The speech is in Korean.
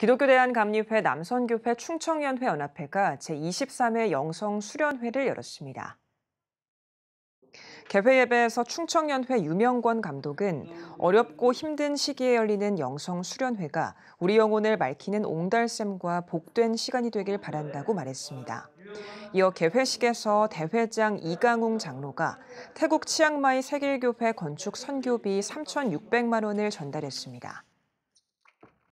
기독교 대한감리회 남선교회 충청연회 연합회가 제23회 영성 수련회를 열었습니다. 개회 예배에서 충청연회 유명권 감독은 어렵고 힘든 시기에 열리는 영성 수련회가 우리 영혼을 맑히는 옹달샘과 복된 시간이 되길 바란다고 말했습니다. 이어 개회식에서 대회장 이강웅 장로가 태국 치앙마이 세길교회 건축 선교비 3,600만 원을 전달했습니다.